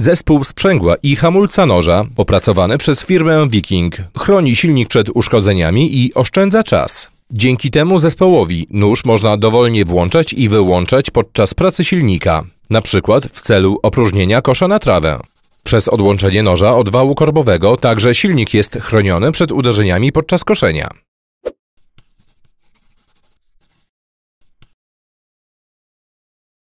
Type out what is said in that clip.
Zespół sprzęgła i hamulca noża, opracowany przez firmę Viking, chroni silnik przed uszkodzeniami i oszczędza czas. Dzięki temu zespołowi nóż można dowolnie włączać i wyłączać podczas pracy silnika, na przykład w celu opróżnienia kosza na trawę. Przez odłączenie noża od wału korbowego także silnik jest chroniony przed uderzeniami podczas koszenia.